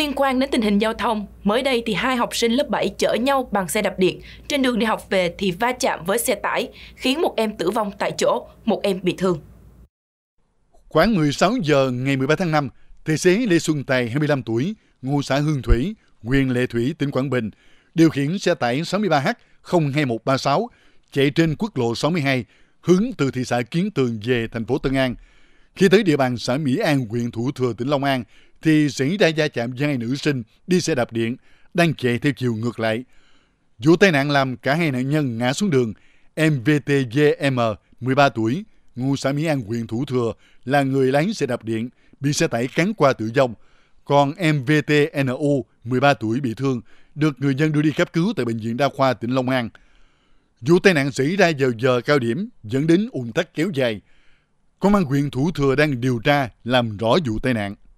Liên quan đến tình hình giao thông, mới đây thì hai học sinh lớp 7 chở nhau bằng xe đạp điện. Trên đường đi học về thì va chạm với xe tải, khiến một em tử vong tại chỗ, một em bị thương. Khoảng 16 giờ ngày 13 tháng 5, tài xế Lê Xuân Tài, 25 tuổi, ngụ xã Hương Thủy, huyện Lệ Thủy, tỉnh Quảng Bình, điều khiển xe tải 63H02136 chạy trên quốc lộ 62 hướng từ thị xã Kiến Tường về thành phố Tân An. Khi tới địa bàn xã Mỹ An, huyện Thủ Thừa, tỉnh Long An thì xảy ra va chạm với hai nữ sinh đi xe đạp điện đang chạy theo chiều ngược lại. Vụ tai nạn làm cả hai nạn nhân ngã xuống đường. Em VTGM, 13 tuổi, ngụ xã Mỹ An, huyện Thủ Thừa, là người lái xe đạp điện, bị xe tải cán qua tử vong. Còn em VTNU, 13 tuổi, bị thương, được người dân đưa đi cấp cứu tại Bệnh viện Đa khoa tỉnh Long An. Vụ tai nạn xảy ra vào giờ cao điểm, dẫn đến ủng tắc kéo dài. Công an huyện Thủ Thừa đang điều tra làm rõ vụ tai nạn.